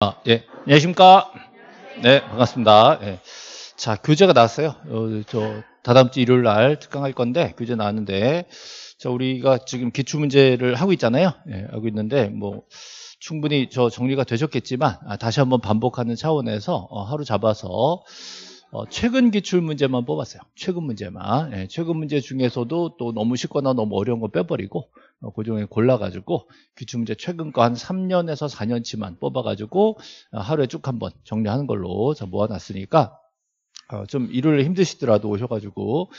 아, 예. 안녕하십니까. 네, 반갑습니다. 예. 자, 교재가 나왔어요. 어, 저, 다다음 주 일요일 날 특강할 건데, 교재 나왔는데, 자, 우리가 지금 기출문제를 하고 있잖아요. 예, 하고 있는데, 뭐, 충분히 저 정리가 되셨겠지만, 아, 다시 한번 반복하는 차원에서 어, 하루 잡아서, 어, 최근 기출 문제만 뽑았어요. 최근 문제만. 예, 최근 문제 중에서도 또 너무 쉽거나 너무 어려운 거 빼버리고, 어, 그 중에 골라가지고 기출문제 최근 거 한 3년에서 4년치만 뽑아가지고 어, 하루에 쭉 한번 정리하는 걸로 모아놨으니까 어, 좀일요일 힘드시더라도 오셔가지고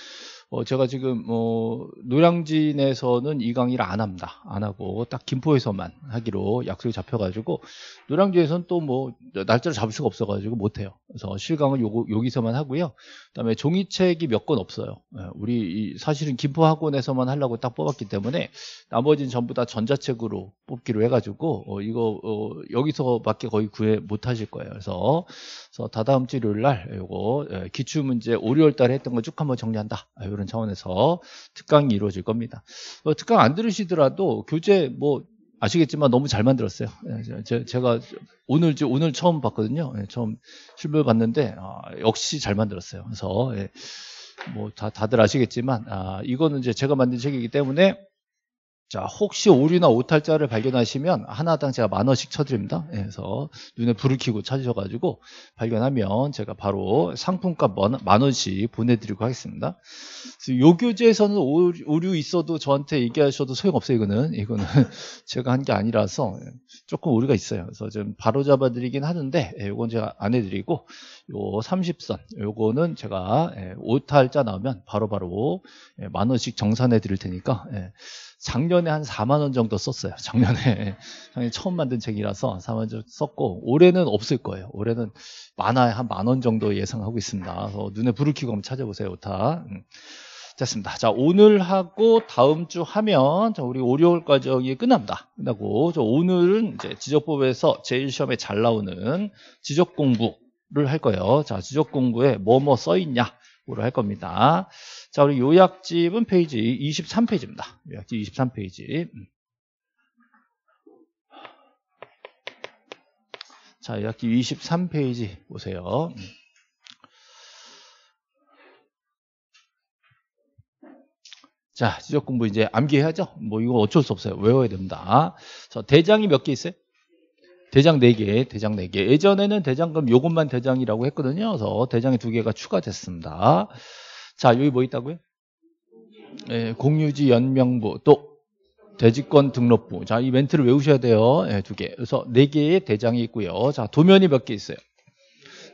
어, 제가 지금 어, 노량진에서는 이 강의를 안 합니다. 안 하고 딱 김포에서만 하기로 약속이 잡혀가지고 노량진에서는 또 뭐 날짜를 잡을 수가 없어가지고 못해요. 그래서 실강은요 여기서만 하고요. 그다음에 종이책이 몇 권 없어요. 예, 우리 사실은 김포 학원에서만 하려고 딱 뽑았기 때문에 나머지는 전부 다 전자책으로 뽑기로 해가지고 어, 이거 어, 여기서밖에 거의 구해 못하실 거예요. 그래서, 그래서 다다음 주 일요일 날이거 예, 기출 문제 5, 6월 달에 했던 거 쭉 한번 정리한다. 아, 그런 차원에서 특강이 이루어질 겁니다. 어, 특강 안 들으시더라도 교재 뭐 아시겠지만 너무 잘 만들었어요. 예, 제, 가 오늘 오늘 처음 봤거든요. 예, 처음 실물 봤는데 아, 역시 잘 만들었어요. 그래서 예, 뭐 다, 다들 아시겠지만 아, 이거는 이제 제가 만든 책이기 때문에 자, 혹시 오류나 오탈자를 발견하시면 하나당 제가 만 원씩 쳐드립니다. 예, 그래서 눈에 불을 켜고 찾으셔가지고 발견하면 제가 바로 상품값 만만 원씩 보내드리고 하겠습니다. 요 교재에서는 오류 있어도 저한테 얘기하셔도 소용없어요. 이거는 이거는 제가 한 게 아니라서 조금 오류가 있어요. 그래서 지금 바로 잡아드리긴 하는데 이건 예, 제가 안 해드리고 요 30선 요거는 제가 예, 오탈자 나오면 바로바로 바로 만 원씩 정산해 드릴 테니까. 작년에 한 4만 원 정도 썼어요. 작년에 처음 만든 책이라서 4만 원정 썼고 올해는 없을 거예요. 올해는 만화에 한만원 정도 예상하고 있습니다. 그래서 눈에 불을 켜고 한번 찾아보세요. 오타. 음. 됐습니다. 자, 오늘 하고 다음 주 하면 우리 월요일 과정이 끝납니다. 끝나고 저 오늘은 이제 지적법에서 제일 시험에 잘 나오는 지적 공부를 할 거예요. 자, 지적 공부에 뭐 뭐 써 있냐? 공부를 할 겁니다. 자, 우리 요약집은 페이지 23페이지입니다. 요약집 23페이지. 음. 자, 요약집 23페이지 보세요. 자, 지적 공부 이제 암기해야죠. 뭐 이거 어쩔 수 없어요. 외워야 됩니다. 자, 대장이 몇 개 있어요? 대장 4개, 대장 4개. 예전에는 대장금 요것만 대장이라고 했거든요. 그래서 대장이 2개가 추가됐습니다. 자, 여기 뭐 있다고요? 예, 공유지 연명부, 또 대지권 등록부. 자, 이 멘트를 외우셔야 돼요. 예, 두 개. 그래서 4 개의 대장이 있고요. 자, 도면이 몇 개 있어요?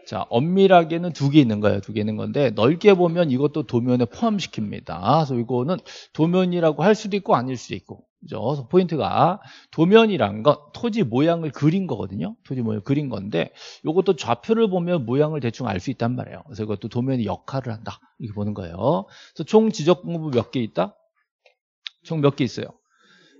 자, 엄밀하게는 두 개 있는 거예요. 두 개 있는 건데 넓게 보면 이것도 도면에 포함시킵니다. 그래서 이거는 도면이라고 할 수도 있고 아닐 수도 있고. 그죠? 그래서 포인트가 도면이란 건 토지 모양을 그린 거거든요. 토지 모양을 그린 건데 이것도 좌표를 보면 모양을 대충 알 수 있단 말이에요. 그래서 이것도 도면의 역할을 한다. 이렇게 보는 거예요. 그래서 총 지적 공부 몇 개 있다? 총 몇 개 있어요?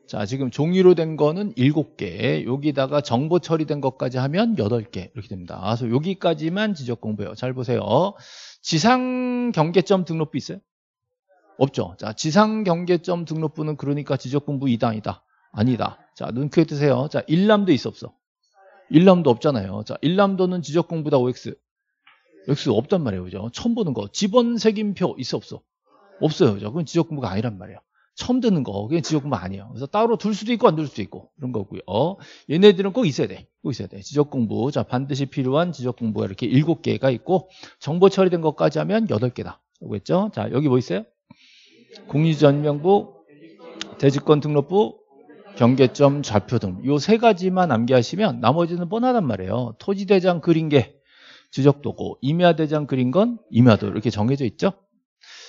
자, 지금 종이로 된 거는 7개, 여기다가 정보 처리된 것까지 하면 8개 이렇게 됩니다. 아, 그래서 여기까지만 지적 공부해요. 잘 보세요. 지상 경계점 등록부 있어요? 없죠. 자, 지상 경계점 등록부는 그러니까 지적 공부 2단이다. 아니다. 자, 눈 크게 뜨세요. 자, 일람도 있어 없어? 일람도 없잖아요. 자, 일람도는 지적 공부다 OX. X 없단 말이에요. 그죠? 처음 보는 거. 집원 색임표 있어 없어? 없어요. 그죠? 그건 지적 공부가 아니란 말이에요. 처음 듣는 거. 그게 지적공부 아니에요. 그래서 따로 둘 수도 있고 안 둘 수도 있고 그런 거고요. 얘네들은 꼭 있어야 돼. 꼭 있어야 돼. 지적공부. 자, 반드시 필요한 지적공부가 이렇게 일곱 개가 있고 정보 처리된 것까지 하면 여덟 개다. 라고 했죠. 자, 여기 뭐 있어요? 공유전명부, 대지권 등록부, 경계점 좌표 등요 세 가지만 암기하시면 나머지는 뻔하단 말이에요. 토지대장 그린 게 지적도고 임야대장 그린 건 임야도 이렇게 정해져 있죠.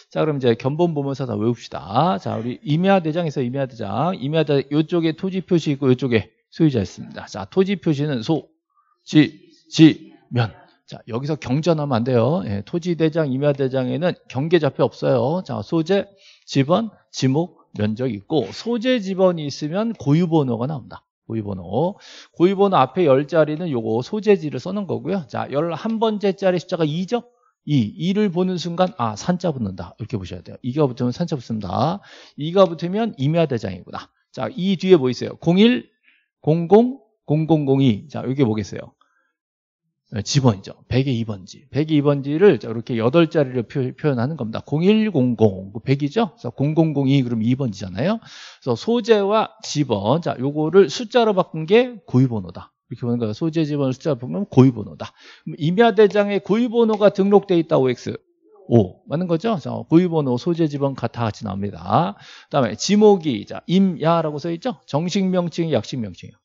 자, 그럼 이제 견본 보면서 다 외웁시다. 자, 우리 임야 대장에서 임야 대장, 임야 대장 이쪽에 토지 표시 있고 이쪽에 소유자 있습니다. 자, 토지 표시는 소, 지, 지, 면. 자, 여기서 경전하면 안 돼요. 예, 토지 대장, 임야 대장에는 경계 잡표 없어요. 자, 소재, 지번, 지목, 면적 있고 소재 지번이 있으면 고유 번호가 나옵니다. 고유번호. 고유번호 앞에 열자리는 요거 소재지를 써놓은 거고요. 자, 열 한번째 자리 숫자가 2죠? 이 이를 보는 순간 아 산자 붙는다 이렇게 보셔야 돼요. 2가 붙으면 산자 붙습니다. 2가 붙으면 임야대장이구나. 자2 뒤에 뭐 있어요? 01, 00, 0002. 자 이게 뭐겠어요? 집번이죠 100의 2번지. 100의 2번지를 이렇게 8자리를 표, 현하는 겁니다. 0100, 100이죠? 뭐 그래서 0002 그럼 2번지잖아요. 그래서 소재와 집번 자, 요거를 숫자로 바꾼 게 고유번호다. 이렇게 보는 거예요. 소재 지번호 숫자 보면 고위 번호다. 임야 대장에 고위 번호가 등록돼 있다 OX. 5 맞는 거죠? 자, 고유 번호 소재 지번다 같이 나옵니다. 그다음에 지목이 자, 임야라고 써 있죠? 정식 명칭이 약식 명칭이요.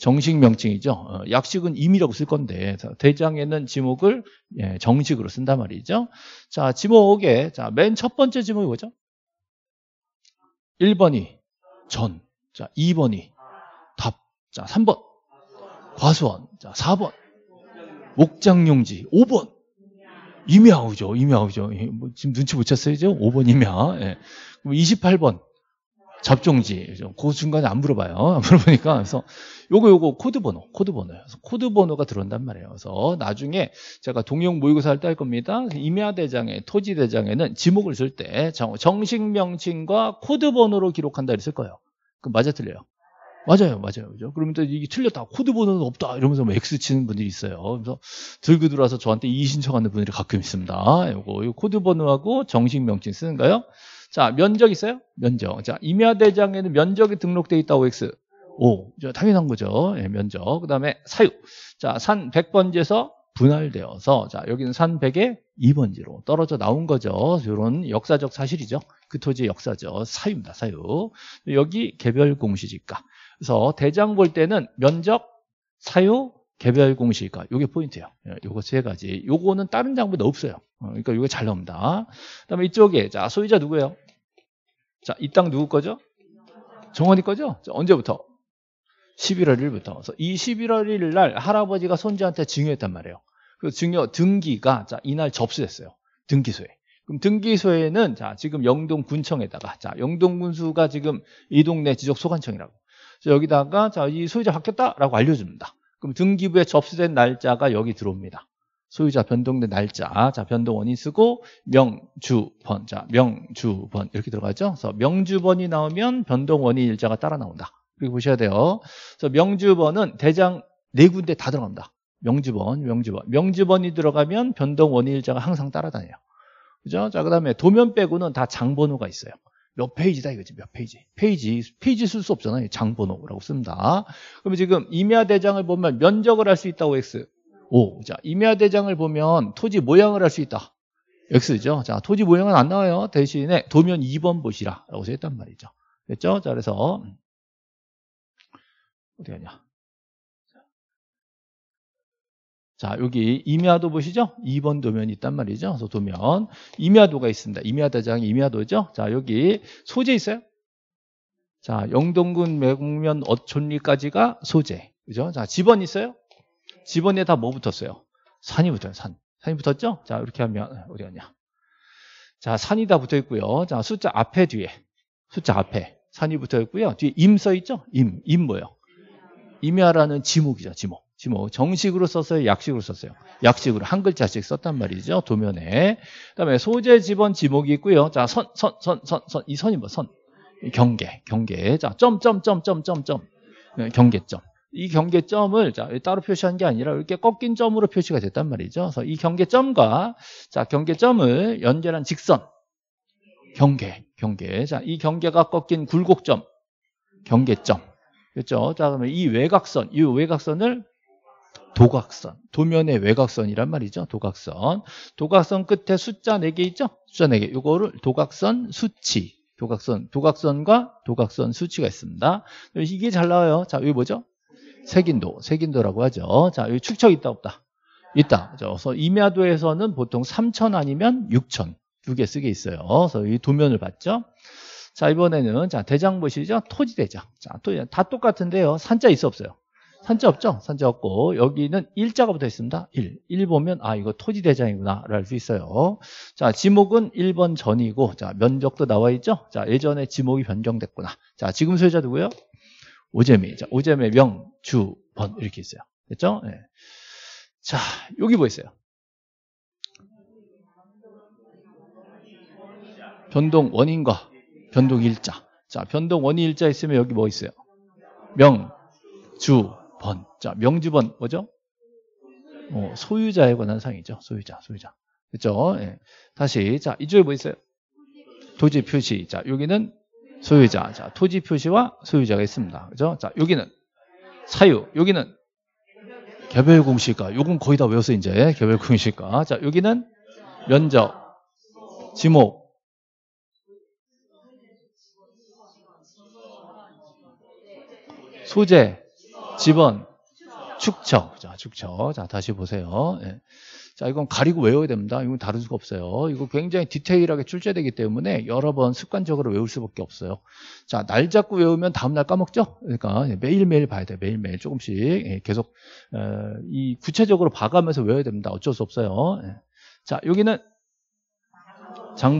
정식 명칭이죠. 어, 약식은 임이라고 쓸 건데 대장에는 지목을 예, 정식으로 쓴단 말이죠. 자 지목에 자맨 첫 번째 지목이 뭐죠? 1번이 전, 자 2번이 답, 자 3번 과수원. 자, 4번. 목장용지. 5번. 임야우죠. 임야우죠. 예, 뭐 지금 눈치 못 챘어요. 5번 임야. 예. 그럼 28번. 접종지. 그 중간에 안 물어봐요. 안 물어보니까. 그래서 요거, 요거 코드 번호. 코드 번호요. 그래서 코드 번호가 들어온단 말이에요. 그래서 나중에 제가 동영 모의고사를 딸 겁니다. 임야대장에, 토지대장에는 지목을 쓸 때 정식 명칭과 코드 번호로 기록한다 그랬을 거예요. 그럼 맞아 틀려요. 맞아요, 맞아요. 그죠? 그러면 또 이게 틀렸다. 코드번호는 없다. 이러면서 뭐 X 치는 분들이 있어요. 그래서 들고 들어와서 저한테 이의 신청하는 분들이 가끔 있습니다. 요거, 요 코드번호하고 정식 명칭 쓰는가요? 자, 면적 있어요? 면적. 자, 임야대장에는 면적이 등록돼 있다고 X. 오, 당연한 거죠. 예, 면적. 그 다음에 사유. 자, 산 100번지에서 분할되어서, 자, 여기는 산 100에 2번지로 떨어져 나온 거죠. 이런 역사적 사실이죠. 그 토지의 역사적 사유입니다, 사유. 여기 개별 공시지가. 그래서 대장 볼 때는 면적, 사유, 개별 공시가 이게 그러니까 포인트예요. 예, 요거 세 가지. 요거는 다른 장부에 없어요. 어, 그러니까 요게 잘 나옵니다. 그다음에 이쪽에 자 소유자 누구예요? 자이 땅 누구 거죠? 정원이 거죠? 자, 언제부터? 11월 1일부터. 그래서 이 11월 1일 날 할아버지가 손주한테 증여했단 말이에요. 그 증여 등기가 자 이날 접수됐어요. 등기소에. 그럼 등기소에는 자 지금 영동군청에다가 자 영동군수가 지금 이 동네 지적소관청이라고 여기다가 자, 이 소유자 바뀌었다라고 알려줍니다. 그럼 등기부에 접수된 날짜가 여기 들어옵니다. 소유자 변동된 날짜, 자 변동원이 쓰고 명주번, 자 명주번 이렇게 들어가죠. 그래서 명주번이 나오면 변동원인 일자가 따라 나온다. 그리고 보셔야 돼요. 그래서 명주번은 대장 네 군데 다 들어갑니다. 명주번, 명주번, 명주번이 들어가면 변동원인 일자가 항상 따라다녀요. 그죠? 자 그다음에 도면 빼고는 다 장번호가 있어요. 몇 페이지다 이거지 몇 페이지 페이지 페이지 쓸 수 없잖아요 장번호라고 씁니다 그럼 지금 임야 대장을 보면 면적을 할 수 있다고 x 오자 임야 대장을 보면 토지 모양을 할 수 있다 x죠 자 토지 모양은 안 나와요 대신에 도면 2번 보시라 라고 써있단 말이죠 됐죠 자 그래서 어디 가냐 자, 여기 임야도 보시죠? 2번 도면이 있단 말이죠. 그래서 도면. 임야도가 있습니다. 임야대장 임야도죠? 자, 여기 소재 있어요? 자, 영동군 매국면 어촌리까지가 소재. 그죠? 자, 지번 있어요? 지번에 다 뭐 붙었어요? 산이 붙어요, 산. 산이 붙었죠? 자, 이렇게 하면, 아, 어디 갔냐. 자, 산이 다 붙어 있고요. 자, 숫자 앞에 뒤에. 숫자 앞에. 산이 붙어 있고요. 뒤에 임 써 있죠? 임. 임 뭐예요? 임야라는 지목이죠, 지목. 지뭐 정식으로 썼어요? 약식으로 썼어요? 약식으로 한 글자씩 썼단 말이죠. 도면에. 그다음에 소재 지번 지목이 있고요. 자, 선, 선, 선, 선, 선. 이 선이 뭐 선? 경계, 경계. 자, 점, 점, 점, 점, 점, 점. 네, 경계점. 이 경계점을 자, 따로 표시한 게 아니라 이렇게 꺾인 점으로 표시가 됐단 말이죠. 그래서 이 경계점과 자, 경계점을 연결한 직선. 경계, 경계. 자, 이 경계가 꺾인 굴곡점. 경계점. 그렇죠? 자, 그러면 이 외곽선, 이 외곽선을 도각선, 도면의 외곽선이란 말이죠. 도각선. 도각선 끝에 숫자 4개 있죠? 숫자 4개. 이거를 도각선 수치. 도각선, 도각선과 도각선 수치가 있습니다. 이게 잘 나와요. 자, 여기 뭐죠? 색인도, 색인도라고 하죠. 자, 여기 축척 있다 없다. 있다. 그래서 임야도에서는 보통 3천 아니면 6천 두 개 쓰게 있어요. 그래서 이 도면을 봤죠. 자 이번에는 자 대장 보시죠. 토지 대장. 자 토지 다 똑같은데요. 산자 있어 없어요. 산자 없죠? 산자 없고 여기는 일자가 붙어 있습니다. 1. 1 보면 아 이거 토지 대장이구나 라알수 있어요. 자, 지목은 1번 전이고 자, 면적도 나와 있죠? 자, 예전에 지목이 변경됐구나. 자, 지금 소유자 누구요? 오재미. 자, 오재미 명, 주, 번 이렇게 있어요. 됐죠? 네. 자, 여기 뭐 있어요? 변동 원인과 변동 일자. 자, 변동 원인 일자 있으면 여기 뭐 있어요? 명, 주, 번. 자, 명주번 뭐죠? 어, 소유자에 관한 상이죠. 소유자, 소유자. 그죠 예. 다시 자, 이쪽에 뭐 있어요? 토지 표시. 자, 여기는 소유자. 자, 토지 표시와 소유자가 있습니다. 그죠? 자, 여기는 사유. 여기는 개별 공시가. 요건 거의 다 외웠어 이제. 개별 공시가. 자, 여기는 면적, 지목, 소재, 집원 축척. 자, 축척. 자, 다시 보세요. 예. 자, 이건 가리고 외워야 됩니다. 이건 다룰 수가 없어요. 이거 굉장히 디테일하게 출제되기 때문에 여러 번 습관적으로 외울 수밖에 없어요. 자, 날 잡고 외우면 다음날 까먹죠? 그러니까 예, 매일매일 봐야 돼. 매일매일 조금씩 예, 계속 에, 어, 이 구체적으로 봐가면서 외워야 됩니다. 어쩔 수 없어요. 예. 자, 여기는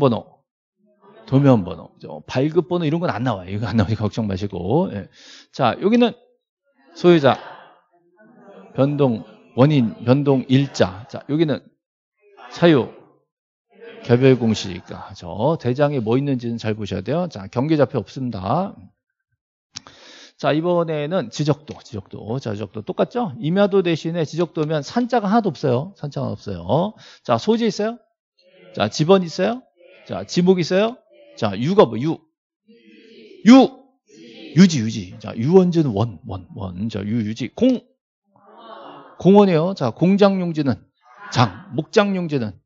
장번호. 도면번호, 발급번호 이런 건 안 나와요. 이거 안 나오니 걱정 마시고. 예. 자, 여기는 소유자 변동 원인 변동 일자 자 여기는 사유 개별 공식 저 대장에 뭐 있는지는 잘 보셔야 돼요 자 경계 잡혀 없습니다 자 이번에는 지적도 지적도 자 지적도 똑같죠 임야도 대신에 지적도면 산자가 하나도 없어요 산자가 없어요 자소재 있어요 자 집원 있어요 자 지목 있어요 자 유가 뭐유유 유지, 유지. 자, 유원진 원, 원, 원. 자, 유, 유지. 공. 공원이에요. 자, 공장 용지는 장, 목장 용지는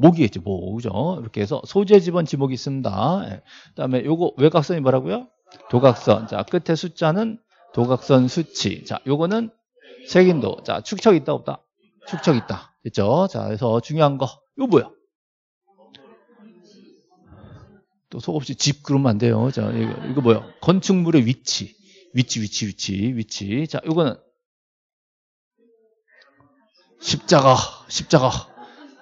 목이겠죠 목. 그죠? 이렇게 해서 소재 지번 지목이 있습니다. 예. 그 다음에 요거 외곽선이 뭐라고요? 도각선. 자, 끝에 숫자는 도각선 수치. 자, 요거는 색인도. 자, 축척 있다, 없다? 축척 있다. 됐죠? 자, 그래서 중요한 거. 요 뭐야? 또 속없이 집 그러면 안 돼요. 자, 이거, 이거 뭐야? 건축물의 위치. 위치, 위치, 위치, 위치. 자, 이거는 십자가, 십자가.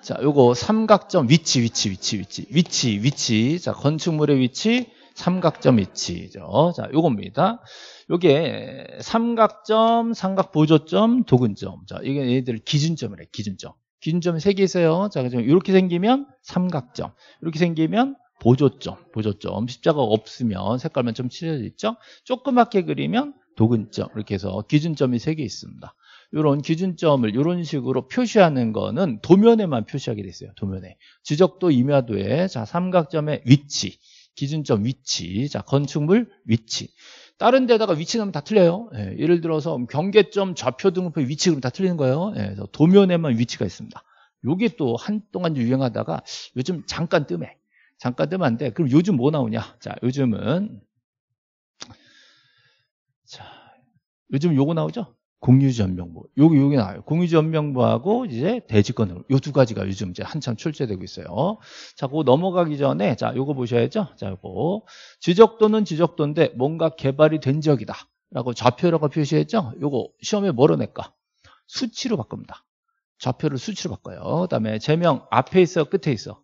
자, 요거 삼각점 위치, 위치, 위치, 위치, 위치, 위치. 자, 건축물의 위치, 삼각점 위치죠. 자, 요겁니다. 요게 삼각점, 삼각 보조점, 도근점. 자, 이게 얘네들 기준점이래, 기준점. 기준점 이세개 있어요. 자, 그럼 이렇게 생기면 삼각점. 이렇게 생기면 보조점, 보조점. 십자가 없으면 색깔만 좀 칠해져 있죠? 조그맣게 그리면 도근점. 이렇게 해서 기준점이 3개 있습니다. 이런 기준점을 이런 식으로 표시하는 거는 도면에만 표시하게 됐어요. 도면에. 지적도 임야도에 자 삼각점의 위치, 기준점 위치, 자 건축물 위치. 다른 데다가 위치 넣다 틀려요. 예, 를 들어서 경계점 좌표 등급표 위치 그럼 다 틀리는 거예요. 예, 도면에만 위치가 있습니다. 요게 또 한동안 유행하다가 요즘 잠깐 뜸해. 잠깐 뜨면 네. 안 돼. 그럼 요즘 뭐 나오냐? 자, 요즘은 자, 요즘 요거 나오죠? 공유지 연명부. 요기 요게 나와요. 공유지 연명부하고 이제 대지권으로 요 두 가지가 요즘 이제 한참 출제되고 있어요. 자, 그거 넘어가기 전에 자, 요거 보셔야죠. 자, 요거 지적도는 지적도인데 뭔가 개발이 된 적이다. 라고 좌표라고 표시했죠? 요거 시험에 뭐로 낼까? 수치로 바꿉니다. 좌표를 수치로 바꿔요. 그다음에 제명 앞에 있어, 끝에 있어.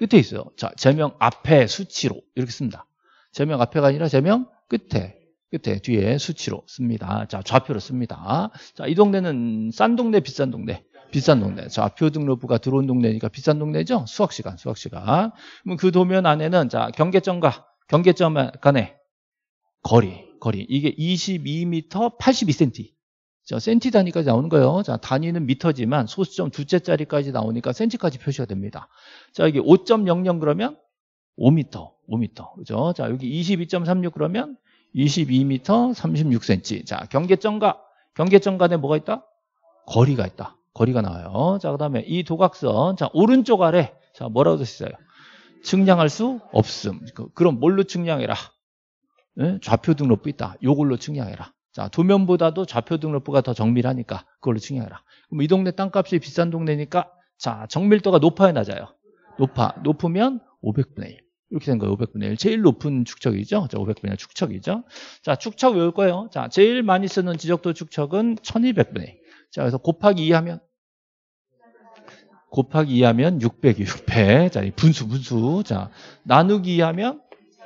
끝에 있어요. 자, 제명 앞에 수치로 이렇게 씁니다. 제명 앞에가 아니라 제명 끝에 끝에 뒤에 수치로 씁니다. 자, 좌표로 씁니다. 자, 이 동네는 싼 동네, 비싼 동네. 비싼 동네. 자, 표 등록부가 들어온 동네니까 비싼 동네죠. 수학 시간, 수학 시간. 그럼 그 도면 안에는 자, 경계점과 경계점 간의 거리, 거리. 이게 22m 82cm. 자, 센티 단위까지 나오는 거예요. 자, 단위는 미터지만 소수점 두째 자리까지 나오니까 센티까지 표시가 됩니다. 자, 여기 5.00 그러면 5m, 5m. 그죠? 자, 여기 22.36 그러면 22m 36cm. 자, 경계점과 경계점 간에 뭐가 있다? 거리가 있다. 거리가 나와요. 자, 그다음에 이 도각선. 자, 오른쪽 아래. 자, 뭐라고 되있어요 측량할 수 없음. 그, 그럼 뭘로 측량해라? 예? 좌표 등록부 있다. 요걸로 측량해라. 자, 도면보다도 좌표 등록부가 더 정밀하니까 그걸로 증명해라 그럼 이 동네 땅값이 비싼 동네니까 자, 정밀도가 높아야 낮아요. 높아. 높으면 500분의 1. 이렇게 된 거예요. 500분의 1. 제일 높은 축척이죠. 자, 500분의 1 축척이죠. 자, 축척 외울 거예요. 자, 제일 많이 쓰는 지적도 축척은 1200분의 1. 자, 그래서 곱하기 2 하면 곱하기 2 하면 600이 600. 자, 분수 분수. 자, 나누기 2 하면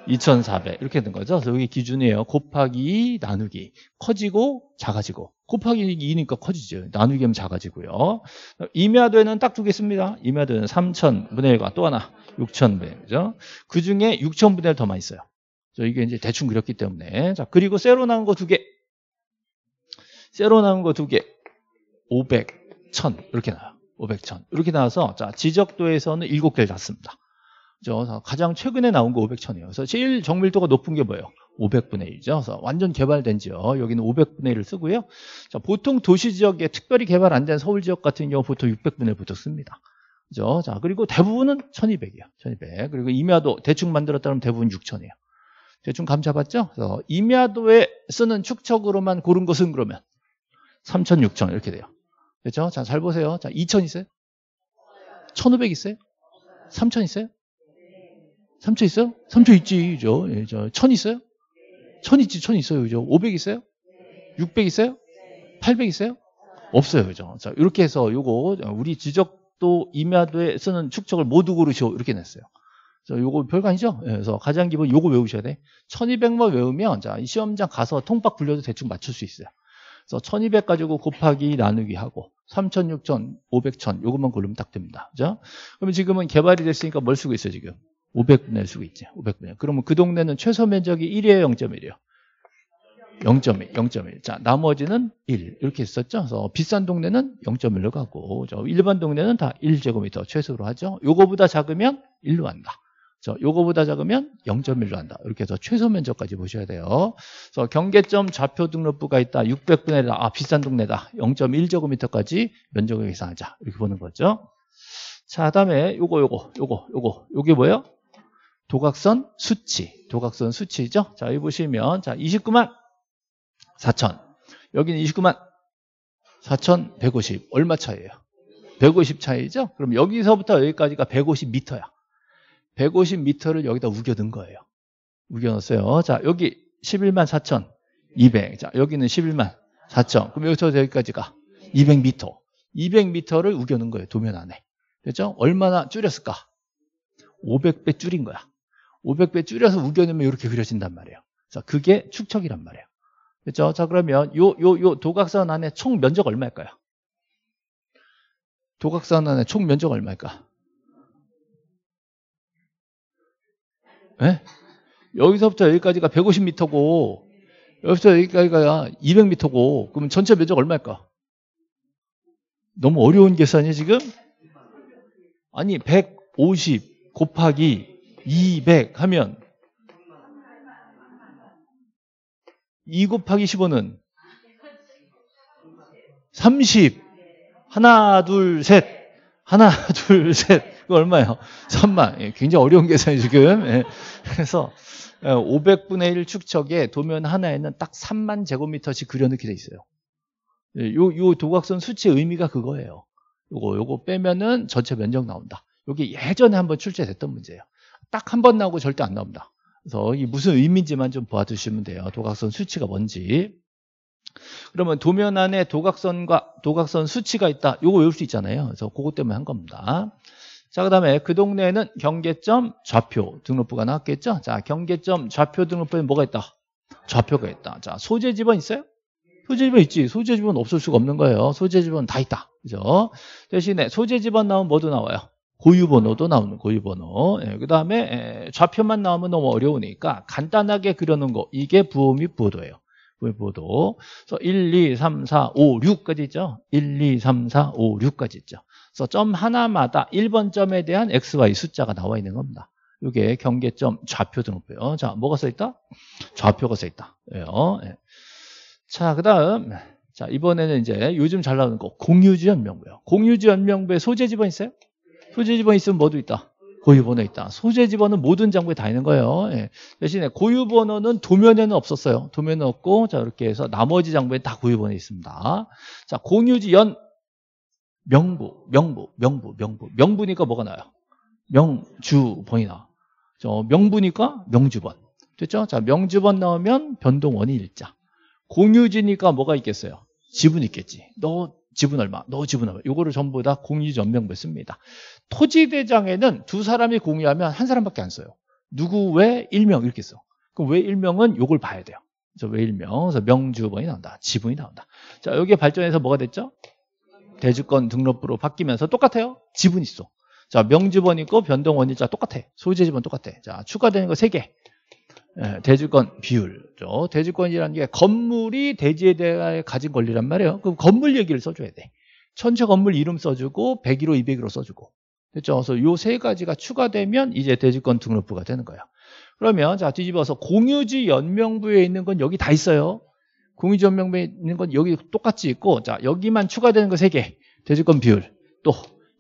2,400 이렇게 된 거죠. 그래서 여기 기준이에요. 곱하기 나누기 커지고 작아지고 곱하기 2니까 커지죠. 나누기 하면 작아지고요. 임야도에는 딱 두 개 있습니다. 임야도에는 3,000분의 1과 또 하나 6 0 0 0분의1이죠그 중에 6,000분의 1더 많이 있어요. 저 이게 이제 대충 그렸기 때문에 자 그리고 새로 나온 거 두 개, 새로 나온 거 두 개, 500, 1,000 이렇게 나와요. 500, 1,000 이렇게 나와서 자 지적도에서는 7개를 닫습니다. 그죠? 가장 최근에 나온 거 500천이에요. 그래서 제일 정밀도가 높은 게 뭐예요? 500분의 1이죠. 그래서 완전 개발된 지역 여기는 500분의 1을 쓰고요. 자, 보통 도시 지역에 특별히 개발 안 된 서울 지역 같은 경우 보통 600분의 1부터 씁니다. 그죠? 자, 그리고 대부분은 1200이에요. 1200. 그리고 임야도 대충 만들었다면 대부분 6000이에요. 대충 감잡았죠? 그래서 임야도에 쓰는 축척으로만 고른 것은 그러면 3000, 6000 이렇게 돼요. 그죠 자, 잘 보세요. 자, 2000 있어요? 1500 있어요? 3000 있어요? 3초 있어요? 3초 있지, 그죠? 예, 저1000 있어요? 1000 있지, 1000 있어요, 그죠? 500 있어요? 600 있어요? 800 있어요? 없어요, 그죠? 자, 이렇게 해서 요거 우리 지적도 임야도에 쓰는 축적을 모두 고르시오 이렇게 냈어요. 자, 요거 별거아니죠 예, 그래서 가장 기본 요거 외우셔야 돼. 1200만 외우면 자, 이 시험장 가서 통박 불려도 대충 맞출 수 있어요. 그래서 1200 가지고 곱하기 나누기 하고 3 6000, 500, 1000 요것만 고르면 딱 됩니다. 그죠? 그러면 지금은 개발이 됐으니까 뭘 쓰고 있어요, 지금? 500분의 수가 있죠. 500분의. 1. 그러면 그 동네는 최소 면적이 1이에요, 0.1이에요? 0.1, 0.1. 자, 나머지는 1. 이렇게 있었죠. 그래서 비싼 동네는 0.1로 가고, 저 일반 동네는 다 1제곱미터 최소로 하죠. 요거보다 작으면 1로 한다. 저 요거보다 작으면 0.1로 한다. 이렇게 해서 최소 면적까지 보셔야 돼요. 그래서 경계점 좌표 등록부가 있다. 600분의 1. 아, 비싼 동네다. 0.1제곱미터까지 면적을 계산하자. 이렇게 보는 거죠. 자, 다음에 요거, 요거, 요거, 요거. 요게 뭐예요? 도각선 수치. 도각선 수치죠. 자, 여기 보시면 자, 29만 4천. 여기는 29만 4,150. 천 얼마 차이에요150 차이죠? 그럼 여기서부터 여기까지가 150m야. 150m를 여기다 우겨둔 거예요. 우겨놨어요. 자, 여기 11만 4천 200. 자, 여기는 11만 4천. 그럼 여기서 여기까지가 200m. 200m를 우겨놓은 거예요. 도면 안에. 그죠? 얼마나 줄였을까? 500배 줄인 거야. 500배 줄여서 우겨내면 이렇게 그려진단 말이에요. 자, 그게 축척이란 말이에요. 그렇죠? 자, 그러면 요 요 요 도각선 안에 총 면적 얼마일까요? 도각선 안에 총 면적 얼마일까? 예? 여기서부터 여기까지가 150m고 여기서 여기까지가 200m고 그러면 전체 면적 얼마일까? 너무 어려운 계산이 지금? 아니 150 곱하기 200 하면 2 곱하기 15는 30 하나 둘 셋 하나 둘셋그 얼마예요? 3만 예, 굉장히 어려운 계산이 지금 예, 그래서 500분의 예, 1 축척에 도면 하나에는 딱 3만 제곱미터씩 그려넣게 돼 있어요 예, 요, 요 도각선 수치의 의미가 그거예요 요거 요거 빼면은 전체 면적 나온다 요게 예전에 한번 출제됐던 문제예요 딱한번 나오고 절대 안 나옵니다. 그래서 이 무슨 의미인지만 좀봐주시면 돼요. 도각선 수치가 뭔지. 그러면 도면 안에 도각선과 도각선 수치가 있다. 요거 외울 수 있잖아요. 그래서 그것 때문에 한 겁니다. 자, 그 다음에 그 동네에는 경계점 좌표 등록부가 나왔겠죠? 자, 경계점 좌표 등록부에 뭐가 있다? 좌표가 있다. 자, 소재 지번 있어요? 소재 지번 있지. 소재 지번 없을 수가 없는 거예요. 소재 지번다 있다. 그죠? 대신에 소재 지번 나오면 뭐도 나와요? 고유번호도 나오는 고유번호 예, 그 다음에 예, 좌표만 나오면 너무 어려우니까 간단하게 그려놓은 거 이게 부호미 부호도예요 부호미 부호도 그래서 1, 2, 3, 4, 5, 6까지 있죠 1, 2, 3, 4, 5, 6까지 있죠 그래서 점 하나마다 1번 점에 대한 x, y 숫자가 나와 있는 겁니다 이게 경계점 좌표 등록표요 자 뭐가 써있다? 좌표가 써있다 예. 자그 다음 자 이번에는 이제 요즘 잘 나오는 거 공유지연명부요 공유지연명부에 소재지번 있어요? 소재 지번어 있으면 뭐도 있다. 고유 번호 있다. 소재 집어는 모든 장부에 다 있는 거예요. 예. 대신에 고유 번호는 도면에는 없었어요. 도면은 없고 자 이렇게 해서 나머지 장부에 다 고유 번호 있습니다. 자 공유지 연 명부 명부 명부 명부 명부니까 뭐가 나요? 와 명주번이 나. 저 명부니까 명주번 됐죠? 자 명주번 나오면 변동원이 일자. 공유지니까 뭐가 있겠어요? 지분 있겠지. 너 지분 얼마, 너 지분 얼마. 이거를 전부 다 공유전명부에 씁니다. 토지대장에는 두 사람이 공유하면 한 사람밖에 안 써요. 누구 왜 일명 이렇게 써. 그럼 왜 일명은 이걸 봐야 돼요. 그래서 왜 일명, 그래서 명주번이 나온다. 지분이 나온다. 자, 여기에 발전해서 뭐가 됐죠? 대주권 등록부로 바뀌면서 똑같아요. 지분 있어. 자, 명주번 있고 변동원 일자 똑같아. 소유재 지분 똑같아. 자, 추가되는 거 3개. 예, 대주권 비율죠. 대주권이라는 게 건물이 대지에 대해 가진 권리란 말이에요. 그럼 건물 얘기를 써줘야 돼. 천체 건물 이름 써주고 101호, 201호 써주고. 그죠 그래서 요 세 가지가 추가되면 이제 대지권 등록부가 되는 거예요. 그러면 자 뒤집어서 공유지 연명부에 있는 건 여기 다 있어요. 공유지 연명부에 있는 건 여기 똑같이 있고 자 여기만 추가되는 거 세 개. 대지권 비율, 또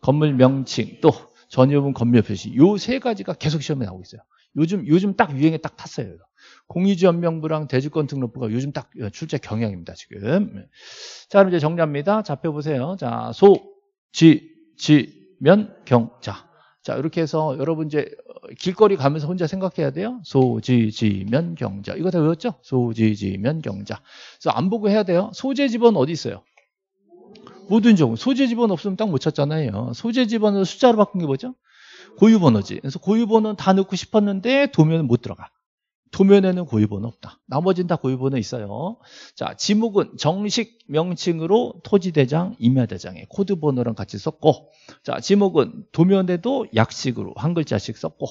건물 명칭, 또 전유분 건물 표시. 요 세 가지가 계속 시험에 나오고 있어요. 요즘 요즘 딱 유행에 딱 탔어요. 공유지 연명부랑 대주권 등록부가 요즘 딱 예, 출제 경향입니다. 지금. 예. 자, 그럼 이제 정리합니다. 잡혀 보세요. 자, 소, 지, 지, 면, 경, 자. 자, 이렇게 해서 여러분 이제 어, 길거리 가면서 혼자 생각해야 돼요. 소지지면 경자. 이거 다 외웠죠? 소지지면 경자. 그래서 안 보고 해야 돼요. 소재 지번 어디 있어요? 모든 종은 소재 지번 없으면 딱 못 찾잖아요. 소재 지번을 숫자로 바꾼 게 뭐죠? 고유번호지. 그래서 고유번호는 다 넣고 싶었는데 도면은 못 들어가. 도면에는 고유번호 없다. 나머지는 다 고유번호 있어요. 자, 지목은 정식 명칭으로 토지대장, 임야대장에 코드번호랑 같이 썼고, 자, 지목은 도면에도 약식으로 한 글자씩 썼고,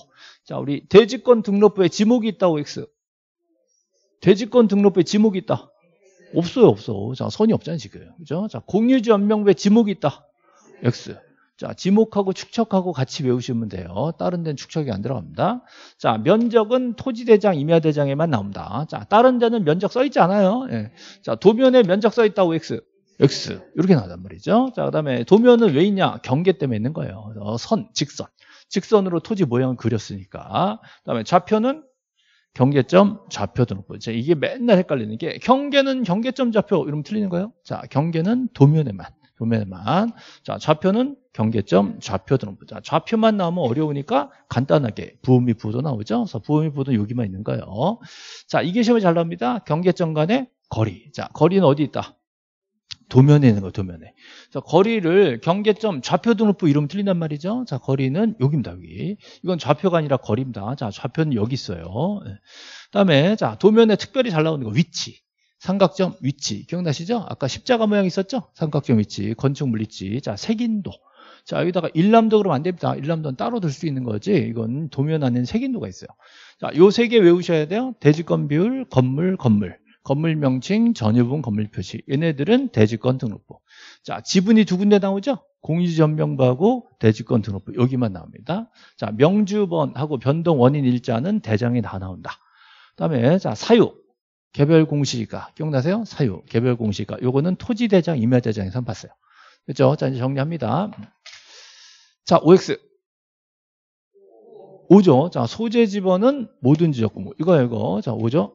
자, 우리 대지권 등록부에 지목이 있다고 X. 대지권 등록부에 지목이 있다. 없어요, 없어. 자, 선이 없잖아, 지금. 그죠? 자, 공유지 연명부에 지목이 있다. X. 자, 지목하고 축척하고 같이 외우시면 돼요. 다른 데는 축척이 안 들어갑니다. 자, 면적은 토지대장, 임야대장에만 나옵니다. 자, 다른 데는 면적 써 있지 않아요. 예. 자, 도면에 면적 써 있다고 X. X. 이렇게 나단 말이죠. 자, 그 다음에 도면은 왜 있냐? 경계 때문에 있는 거예요. 어, 선, 직선. 직선으로 토지 모양을 그렸으니까. 그 다음에 좌표는 경계점 좌표 등록부 이게 맨날 헷갈리는 게 경계는 경계점 좌표 이러면 틀리는 거예요 자 경계는 도면에만 도매만. 자, 좌표는 경계점, 좌표 등럼프자 좌표만 나오면 어려우니까 간단하게 부음이 부도 나오죠. 그래서 부음이 부도 여기만 있는 거예요. 자, 이게 시험에 잘 나옵니다. 경계점 간의 거리. 자, 거리는 어디 있다? 도면에 있는 거 도면에. 자, 거리를 경계점, 좌표 등럼프 이름 틀린단 말이죠. 자, 거리는 여기입니다, 여기. 이건 좌표가 아니라 거리입니다. 자, 좌표는 여기 있어요. 그 다음에, 자, 도면에 특별히 잘 나오는 거, 위치. 삼각점 위치 기억나시죠? 아까 십자가 모양 있었죠? 삼각점 위치 건축 물리치 자 색인도 자 여기다가 일람도 그러면 안 됩니다 일람도는 따로 들 수 있는 거지 이건 도면 안에는 색인도가 있어요 자요 세 개 외우셔야 돼요 대지권 비율 건물 건물 건물 명칭 전유분 건물 표시 얘네들은 대지권 등록부 자 지분이 두 군데 나오죠 공유지 전명부하고 대지권 등록부 여기만 나옵니다 자 명주번하고 변동 원인 일자는 대장에 다 나온다 그 다음에 자 사유 개별 공시지가 기억나세요? 사유 개별 공시지가 요거는 토지대장 임야대장에선 봤어요. 그렇죠? 자 이제 정리합니다. 자 OX 5죠. 자 소재 집어는 모든 지역 공부 이거예요 이거. 자 5죠.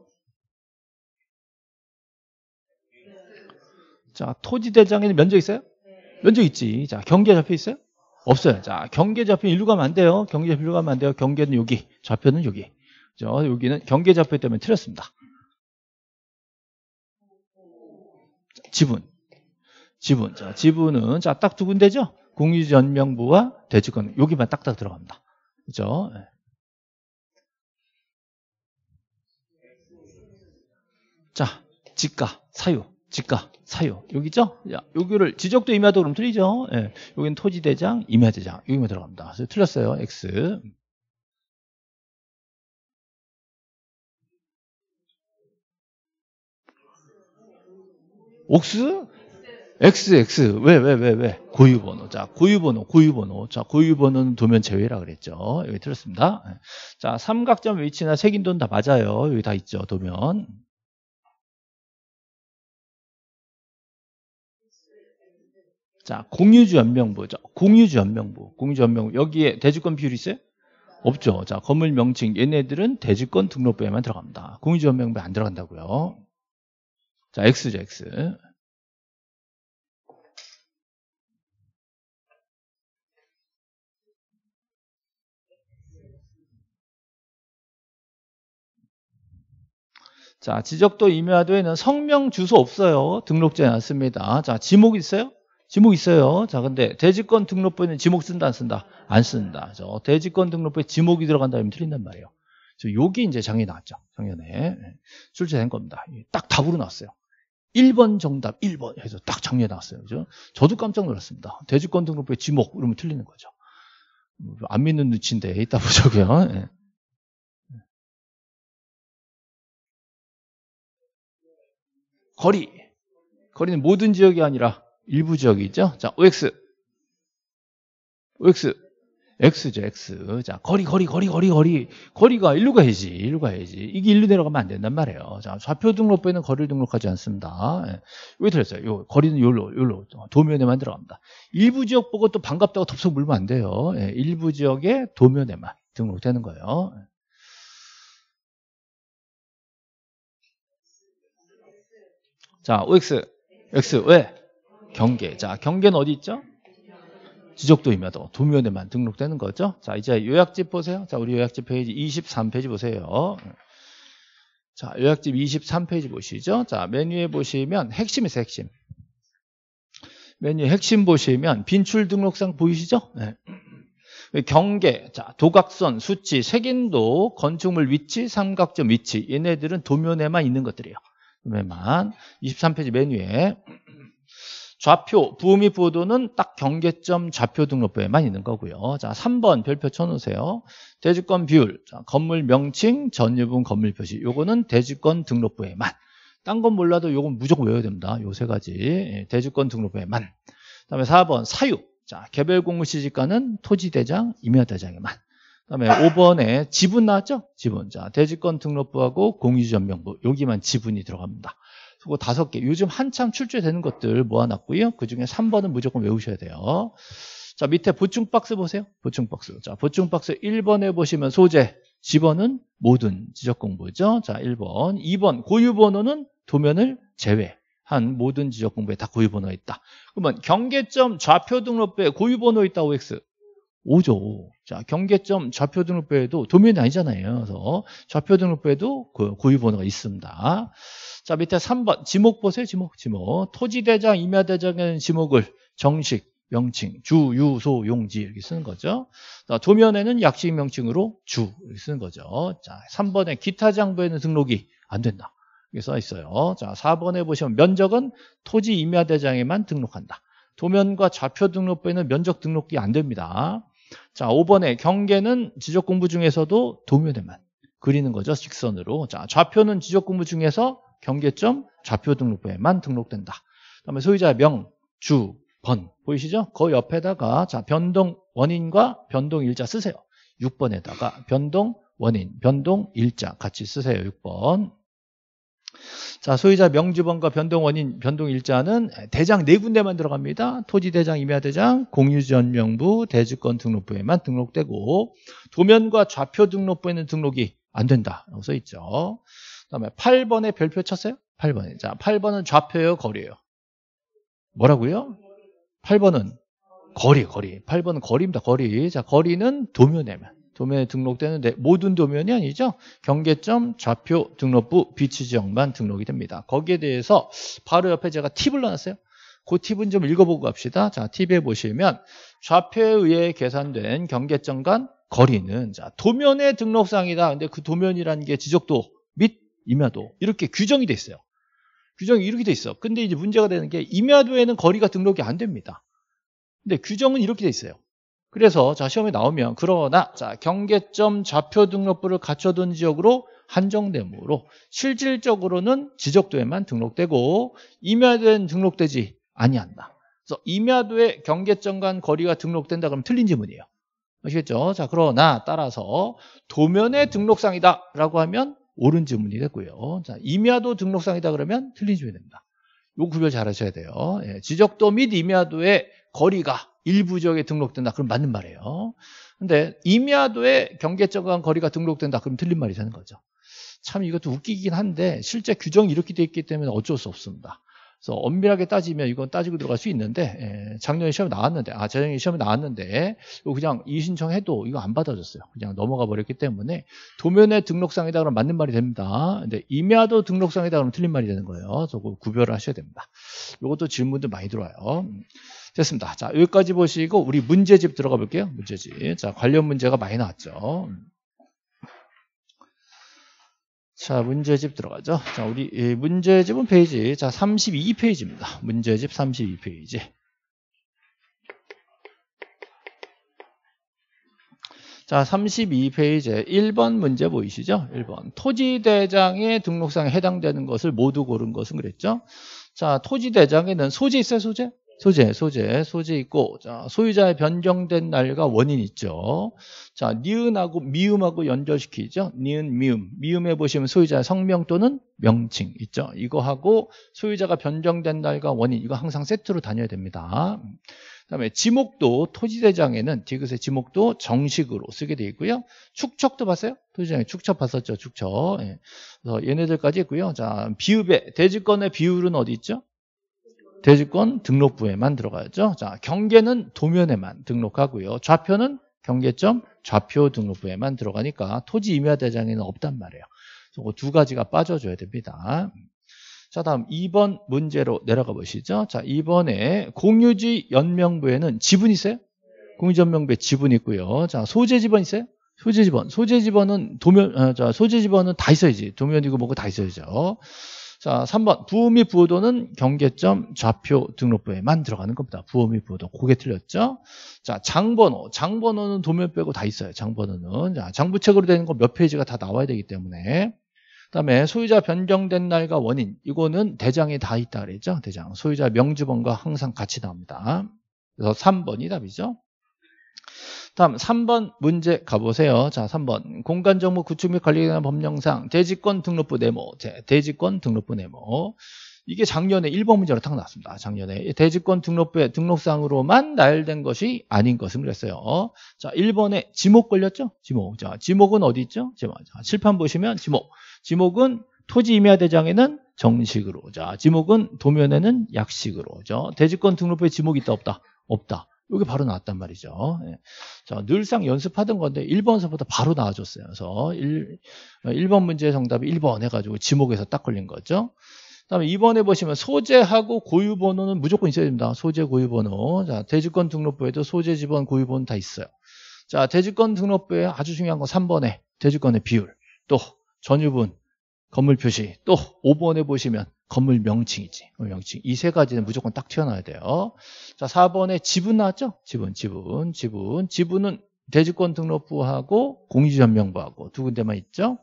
자 토지대장에는 면적 있어요? 면적 있지. 자 경계 잡혀 있어요? 없어요. 자 경계 잡혀 일로 가면 안 돼요. 경계 잡혀 일로 가면 안 돼요. 경계는 여기 좌표는 여기. 그 여기는 경계 잡혀 때문에 틀렸습니다. 지분. 지분. 자, 지분은 자, 딱 두 군데죠? 공유전명부와 대지권 여기만 딱딱 들어갑니다. 그죠? 예. 자, 직가 사유, 직가 사유. 여기죠? 자, 여기를 지적도 임야도 그럼 틀리죠? 예. 여기는 토지대장, 임야대장. 여기만 들어갑니다. 그래서 틀렸어요. X. 옥스? XX. 왜, 왜, 왜, 왜? 고유번호. 자, 고유번호, 고유번호. 자, 고유번호는 도면 제외라 그랬죠. 여기 틀었습니다 자, 삼각점 위치나 색인도는 다 맞아요. 여기 다 있죠, 도면. 자, 공유주 연명부. 자, 공유주 연명부. 공유주 연명부. 여기에 대주권 비율이 있어요? 없죠. 자, 건물 명칭. 얘네들은 대주권 등록부에만 들어갑니다. 공유주 연명부에 안 들어간다고요. 자, X죠, X. 자, 지적도 임야도에는 성명 주소 없어요. 등록제 않습니다. 자, 지목 있어요? 지목 있어요. 자, 근데 대지권 등록부에는 지목 쓴다 안 쓴다? 안 쓴다. 저 대지권 등록부에 지목이 들어간다면 틀린단 말이에요. 저 여기 이제 장이 나왔죠. 작년에 예, 출제된 겁니다. 딱 답으로 나왔어요. 1번 정답 1번 해서 딱 정리해 놨어요. 그죠? 저도 깜짝 놀랐습니다. 대주권 등록부의 지목 이러면 틀리는 거죠. 안 믿는 눈치인데 이따 보자고요. 예. 거리. 거리는 모든 지역이 아니라 일부 지역이죠. 있 자, OX. OX. X죠, X. 자, 거리, 거리, 거리, 거리, 거리. 거리가 1로 가야지, 1로 가야지. 이게 1로 내려가면 안 된단 말이에요. 자, 좌표 등록부에는 거리를 등록하지 않습니다. 예. 왜 틀렸어요? 요, 거리는 요로, 요로. 도면에만 들어갑니다. 일부 지역 보고 또 반갑다고 덥석 물면 안 돼요. 예, 일부 지역에 도면에만 등록되는 거예요. 자, OX. X. 왜? 경계. 자, 경계는 어디 있죠? 지적도이며도 두 면에만 등록되는 거죠. 자, 이제 요약집 보세요. 자, 우리 요약집 페이지 23페이지 보세요. 자, 요약집 23페이지 보시죠. 자, 메뉴에 보시면 핵심이세요, 핵심. 메뉴 핵심 보시면 빈출 등록상 보이시죠? 네. 경계, 자, 도각선, 수치, 색인도, 건축물 위치, 삼각점 위치. 얘네들은 도면에만 있는 것들이에요. 도면만. 23페이지 메뉴에. 좌표, 부음이 부도는딱 경계점 좌표 등록부에만 있는 거고요. 자, 3번 별표 쳐놓으세요. 대지권 비율, 자, 건물 명칭, 전유분 건물 표시. 요거는 대지권 등록부에만. 딴 건 몰라도 요건 무조건 외워야 됩니다. 요 세 가지. 예, 대지권 등록부에만. 그 다음에 4번 사유. 자, 개별 공무 시집가는 토지대장, 임야대장에만. 그다음에 5번에 지분 나왔죠? 지분. 자, 대지권 등록부하고 공유전명부 지 여기만 지분이 들어갑니다. 그거 다섯 개. 요즘 한참 출제되는 것들 모아놨고요. 그 중에 3번은 무조건 외우셔야 돼요. 자, 밑에 보충 박스 보세요. 보충 박스. 자, 보충 박스 1번에 보시면 소재, 집어는 모든 지적 공부죠. 자, 1번. 2번. 고유 번호는 도면을 제외한 모든 지적 공부에 다 고유 번호 있다. 그러면 경계점 좌표 등록부에 고유 번호 있다 o X. 5조. 자, 경계점 좌표 등록부에도 도면이 아니잖아요. 그래서 좌표 등록부에도 고유 번호가 있습니다. 자, 밑에 3번. 지목 보세요. 지목, 지목. 토지대장, 임야대장에 지목을 정식, 명칭, 주, 유, 소, 용지 이렇게 쓰는 거죠. 자, 도면에는 약식 명칭으로 주 이렇게 쓰는 거죠. 자, 3번에 기타 장부에는 등록이 안 된다. 이렇게 써 있어요. 자, 4번에 보시면 면적은 토지 임야대장에만 등록한다. 도면과 좌표 등록부에는 면적 등록이 안 됩니다. 자, 5번에 경계는 지적 공부 중에서도 도면에만 그리는 거죠. 직선으로. 자, 좌표는 지적 공부 중에서 경계점 좌표 등록부에만 등록된다. 그다음에 소유자 명, 주, 번 보이시죠? 그 옆에다가 자 변동 원인과 변동 일자 쓰세요. 6번에다가 변동 원인, 변동 일자 같이 쓰세요. 6번. 자 소유자 명주번과 변동 원인, 변동 일자는 대장 네 군데만 들어갑니다. 토지대장, 임야대장, 공유지연명부 대주권 등록부에만 등록되고 도면과 좌표 등록부에는 등록이 안 된다라고 써 있죠. 다음에 8번에 별표 쳤어요? 8번에. 자, 8번은 좌표예요, 거리예요? 뭐라고요? 8번은 거리, 거리. 8번은 거리입니다, 거리. 자, 거리는 도면에만. 도면에 등록되는데 네, 모든 도면이 아니죠. 경계점, 좌표, 등록부, 비치 지역만 등록이 됩니다. 거기에 대해서 바로 옆에 제가 팁을 넣었어요. 그 팁은 좀 읽어보고 갑시다. 자, 팁에 보시면 좌표에 의해 계산된 경계점 간 거리는 자 도면의 등록상이다. 근데 그 도면이라는 게 지적도 임야도 이렇게 규정이 돼 있어요. 규정이 이렇게 돼 있어. 근데 이제 문제가 되는 게 임야도에는 거리가 등록이 안 됩니다. 근데 규정은 이렇게 돼 있어요. 그래서 자 시험에 나오면 그러나 자 경계점 좌표 등록부를 갖춰둔 지역으로 한정됨으로 실질적으로는 지적도에만 등록되고 임야도에는 등록되지 아니한다. 그래서 임야도에 경계점 간 거리가 등록된다 그러면 틀린 질문이에요 아시겠죠? 자 그러나 따라서 도면의 등록상이다라고 하면 옳은 지문이 됐고요. 자, 임야도 등록상이다 그러면 틀린 지문이 됩니다. 요 구별 잘 하셔야 돼요. 예, 지적도 및 임야도의 거리가 일부 지역에 등록된다. 그럼 맞는 말이에요. 근데 임야도의 경계적한 거리가 등록된다. 그럼 틀린 말이 되는 거죠. 참 이것도 웃기긴 한데 실제 규정이 이렇게 돼 있기 때문에 어쩔 수 없습니다. 그래서 엄밀하게 따지면 이건 따지고 들어갈 수 있는데 예, 작년에 시험 나왔는데 아 재작년에 시험 나왔는데 이거 그냥 이신청해도 이거 안 받아줬어요. 그냥 넘어가 버렸기 때문에 도면의 등록상이다 그러면 맞는 말이 됩니다. 근데 임야도 등록상이다 그러면 틀린 말이 되는 거예요. 저거 구별을 하셔야 됩니다. 이것도 질문도 많이 들어와요. 됐습니다. 자 여기까지 보시고 우리 문제집 들어가 볼게요. 문제집. 자 관련 문제가 많이 나왔죠. 자, 문제집 들어가죠. 자, 우리 예, 문제집은 페이지. 자, 32페이지입니다. 문제집 32페이지. 자, 32페이지에 1번 문제 보이시죠? 1번. 토지대장의 등록상에 해당되는 것을 모두 고른 것은 그랬죠? 자, 토지대장에는 소재 있어요, 소재? 소재, 소재, 소재 있고 자, 소유자의 변경된 날과 원인 있죠. 자, 니은하고 미음하고 연결시키죠. 니은, 미음. 미음에 보시면 소유자의 성명 또는 명칭 있죠. 이거하고 소유자가 변경된 날과 원인 이거 항상 세트로 다녀야 됩니다. 그다음에 지목도 토지대장에는 디귿의 지목도 정식으로 쓰게 돼 있고요. 축척도 봤어요? 토지대장에 축척 봤었죠. 축척. 예. 그래서 얘네들까지 있고요. 자, 비읍의 대지권의 비율은 어디 있죠? 대지권 등록부에만 들어가죠. 자, 경계는 도면에만 등록하고요. 좌표는 경계점 좌표 등록부에만 들어가니까 토지 임야 대장에는 없단 말이에요. 그래서 그 두 가지가 빠져줘야 됩니다. 자 다음 2번 문제로 내려가 보시죠. 자 2번에 공유지 연명부에는 지분 있어요? 공유지 연명부에 지분 있고요. 자 소재 지번 있어요? 소재 지번. 소재 지번은 도면 아, 자 소재 지번은 다 있어야지. 도면이고 뭐고 다 있어야죠. 자, 3번 부호 및 부호도는 경계점 좌표 등록부에만 들어가는 겁니다. 부호 및 부호도 고게 틀렸죠? 자, 장번호. 장번호는 도면 빼고 다 있어요. 장번호는. 자, 장부책으로 되는 거 몇 페이지가 다 나와야 되기 때문에 그다음에 소유자 변경된 날과 원인. 이거는 대장에 다 있다 그랬죠? 대장. 소유자 명주번과 항상 같이 나옵니다. 그래서 3번이 답이죠. 다음 3번 문제 가보세요. 자, 3번 공간정보 구축 및 관리에 관한 법령상 대지권 등록부 네모 대지권 등록부 네모 이게 작년에 1번 문제로 탁 나왔습니다. 작년에 대지권 등록부의 등록상으로만 나열된 것이 아닌 것을 그랬어요. 자, 1번에 지목 걸렸죠? 지목. 자, 지목은 어디 있죠? 지목. 자, 칠판 보시면 지목. 지목은 토지 임야 대장에는 정식으로. 자, 지목은 도면에는 약식으로. 자, 대지권 등록부에 지목이 있다 없다? 없다. 이게 바로 나왔단 말이죠. 예. 자, 늘상 연습하던 건데 1번서부터 바로 나와줬어요. 그래서 1, 1번 어, 문제 정답이 1번 해가지고 지목에서 딱 걸린 거죠. 다음에 2번에 보시면 소재하고 고유번호는 무조건 있어야 됩니다. 소재 고유번호. 자, 대지권 등록부에도 소재 지번 고유번호 다 있어요. 자, 대지권 등록부에 아주 중요한 건 3번에 대지권의 비율, 또 전유분, 건물 표시, 또 5번에 보시면 건물 명칭이지. 명칭. 이 세 가지는 무조건 딱 튀어나와야 돼요. 자, 4번에 지분 나왔죠? 지분, 지분, 지분. 지분은 대지권 등록부하고 공유지 점명부하고두 군데만 있죠.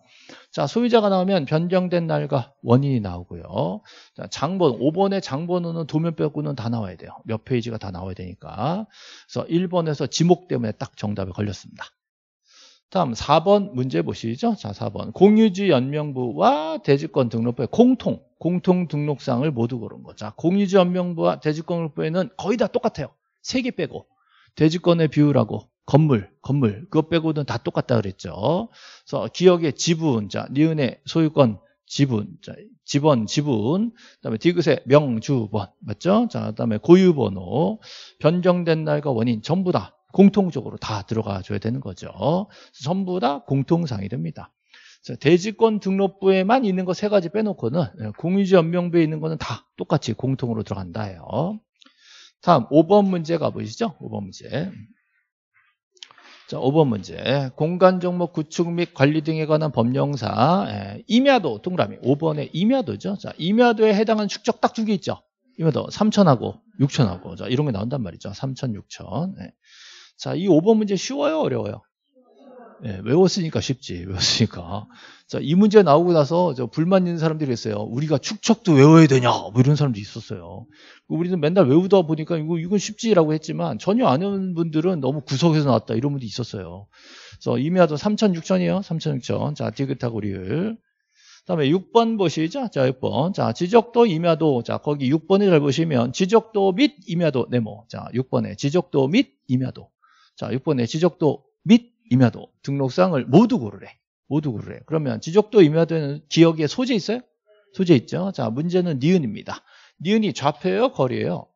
자, 소유자가 나오면 변경된 날과 원인이 나오고요. 자, 장본, 5번에장본는도면뼈고는다 나와야 돼요. 몇 페이지가 다 나와야 되니까. 그래서 1번에서 지목 때문에 딱 정답에 걸렸습니다. 다음 4번 문제 보시죠. 자, 4번. 공유지 연명부와 대지권 등록부의 공통, 공통 등록상을 모두 고른 거. 자, 공유지 연명부와 대지권 등록부에는 거의 다 똑같아요. 3개 빼고. 대지권의 비율하고 건물, 건물. 그거 빼고는 다 똑같다 그랬죠. 그래서 기억의 지분, 자, 니은의 소유권 지분, 자, 지번 지분, 그다음에 디귿의 명주번 맞죠? 자, 그다음에 고유번호, 변경된 날과 원인 전부 다 공통적으로 다 들어가 줘야 되는 거죠. 전부 다 공통상이 됩니다. 대지권 등록부에만 있는 거 세 가지 빼놓고는 예, 공유지 연명부에 있는 거는 다 똑같이 공통으로 들어간다예요. 다음 5번 문제 가보시죠. 5번 문제. 자, 5번 문제. 공간 종목 구축 및 관리 등에 관한 법령상 예, 임야도 동그라미 5번에 임야도죠. 자, 임야도에 해당하는 축적 딱 두 개 있죠. 임야도 3천하고 6천하고 자, 이런 게 나온단 말이죠. 3천, 6천. 예. 자, 이 5번 문제 쉬워요? 어려워요? 네, 외웠으니까 쉽지. 외웠으니까. 자, 이 문제 나오고 나서 저 불만 있는 사람들이 있어요. 우리가 축척도 외워야 되냐? 뭐 이런 사람도 있었어요. 우리는 맨날 외우다 보니까 이거 이건 쉽지라고 했지만 전혀 아는 분들은 너무 구석에서 나왔다 이런 분도 있었어요. 그래서 이미도 3,600이에요. 3,600. 자, 디귿하고리을. 다음에 6번 보시죠. 자, 6번. 자, 지적도 임야도. 자, 거기 6번을 잘 보시면 지적도 및 임야도 네모. 자, 6번에 지적도 및 임야도. 자, 6번에 지적도 및 임야도 등록사항을 모두 고르래. 모두 고르래. 그러면 지적도 임야도는 지역에 소재 있어요? 소재 있죠. 자, 문제는 니은입니다. 니은이 좌표예요? 거리예요?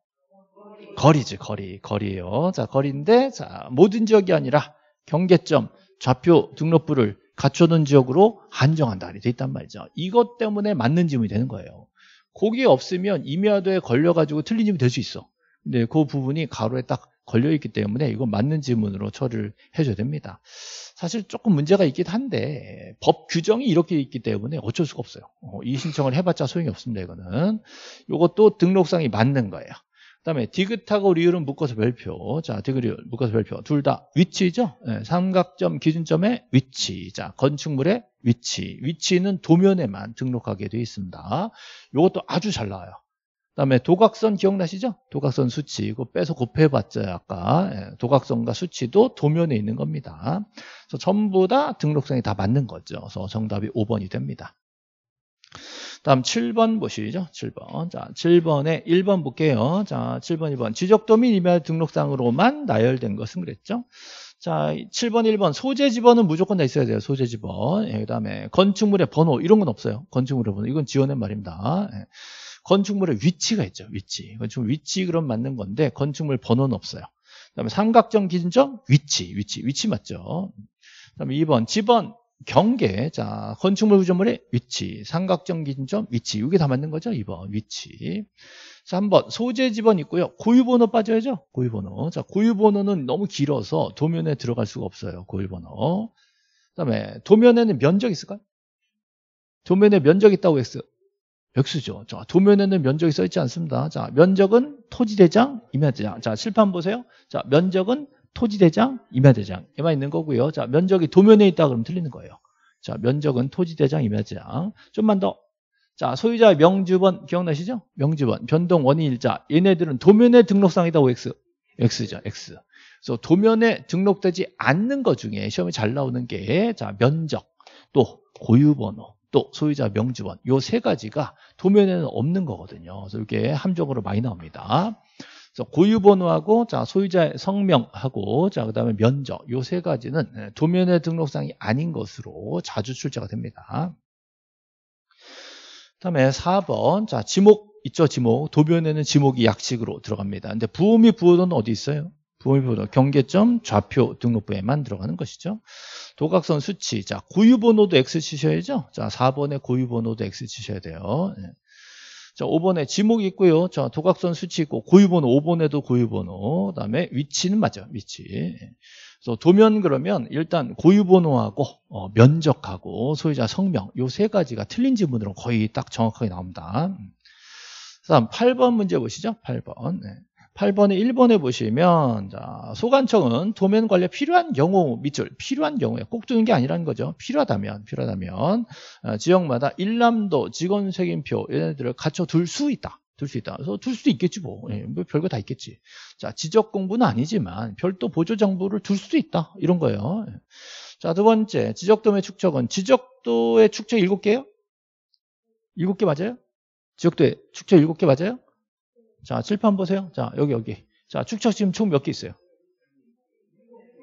거리지, 거리. 거리예요. 자, 거리인데 자, 모든 지역이 아니라 경계점, 좌표 등록부를 갖춰둔 지역으로 한정한다. 이돼 있단 말이죠. 이것 때문에 맞는 지문이 되는 거예요. 거기 없으면 임야도에 걸려가지고 틀린 지문이 될 수 있어. 근데 그 부분이 가로에 딱 걸려있기 때문에 이건 맞는 지문으로 처리를 해줘야 됩니다. 사실 조금 문제가 있긴 한데 법 규정이 이렇게 있기 때문에 어쩔 수가 없어요. 어, 이 신청을 해봤자 소용이 없습니다. 이거는 이것도 등록상이 맞는 거예요. 그다음에 디귿하고 리을은 묶어서 별표. 자, 디귿 리을 묶어서 별표. 둘 다 위치죠. 네, 삼각점 기준점의 위치. 자, 건축물의 위치. 위치는 도면에만 등록하게 되어 있습니다. 이것도 아주 잘 나와요. 그 다음에 도각선 기억나시죠? 도각선 수치 이거 빼서 곱해봤자 아까 예, 도각선과 수치도 도면에 있는 겁니다. 그래서 전부 다 등록선이 다 맞는 거죠. 그래서 정답이 5번이 됩니다. 다음 7번 보시죠. 7번. 자, 7번에 1번 볼게요. 자, 7번 2번 지적도 및이별 등록상으로만 나열된 것은 그랬죠. 자, 7번 1번. 소재 지번은 무조건 다 있어야 돼요. 소재 지번. 예, 그다음에 건축물의 번호 이런 건 없어요. 건축물의 번호. 이건 지원의 말입니다. 예. 건축물의 위치가 있죠. 위치. 건축물 위치 그럼 맞는 건데 건축물 번호는 없어요. 그다음에 삼각정 기준점 위치. 위치. 위치 맞죠. 그다음에 2번 지번 경계. 자, 건축물 구조물의 위치. 삼각정 기준점 위치. 이게 다 맞는 거죠. 2번 위치. 자, 3번 소재 지번 있고요. 고유 번호 빠져야죠. 고유 번호. 자, 고유 번호는 너무 길어서 도면에 들어갈 수가 없어요. 고유 번호. 그다음에 도면에는 면적 있을까요? 도면에 면적 있다고 했어요. 백수죠. 자, 도면에는 면적이 써 있지 않습니다. 자, 면적은 토지대장, 임야대장. 자, 실판 보세요. 자, 면적은 토지대장, 임야대장. 에만 있는 거고요. 자, 면적이 도면에 있다 그러면 틀리는 거예요. 자, 면적은 토지대장, 임야대장. 좀만 더. 자, 소유자 명주번 기억나시죠? 명주번, 변동 원인일자. 얘네들은 도면에 등록상이다, OX. X죠, X. 그래서 도면에 등록되지 않는 것 중에 시험에 잘 나오는 게, 자, 면적, 또 고유번호, 또 소유자 명지원요 세 가지가 도면에는 없는 거거든요. 그래서 이게 함정으로 많이 나옵니다. 그래서 고유번호하고 자 소유자의 성명하고 자 그다음에 면적 요 세 가지는 예, 도면의 등록상이 아닌 것으로 자주 출제가 됩니다. 그다음에 4번 자 지목 있죠 지목 도면에는 지목이 약식으로 들어갑니다. 근데 부음이 부호는 어디 있어요? 부모번호, 경계점, 좌표 등록부에만 들어가는 것이죠. 도각선 수치. 자, 고유번호도 X 치셔야죠. 자, 4번에 고유번호도 X 치셔야 돼요. 네. 자, 5번에 지목이 있고요. 자, 도각선 수치 있고 고유번호 5번에도 고유번호. 그다음에 위치는 맞죠. 위치. 예. 그래서 도면 그러면 일단 고유번호하고 어, 면적하고 소유자 성명 요 세 가지가 틀린 지문으로 거의 딱 정확하게 나옵니다. 음. 그다음 8번 문제 보시죠. 8번. 네. 예. 8번에 1번에 보시면 자, 소관청은 도면 관리 에 필요한 경우 밑줄 필요한 경우에 꼭 두는 게 아니라는 거죠. 필요하다면 필요하다면 어, 지역마다 일람도 직원 책임표 얘네들을 갖춰 둘 수 있다. 둘 수 있다. 그래서 둘 수도 있겠지 뭐. 예, 뭐 별거 다 있겠지. 자 지적 공부는 아니지만 별도 보조 정보를 둘 수도 있다. 이런 거예요. 예. 자두 번째 지적도면 축적은 지적도의 축적 7개요? 7개 맞아요? 지역도의 축적 7개 맞아요? 자, 칠판 보세요. 자, 여기, 여기. 자, 축척 지금 총 몇 개 있어요?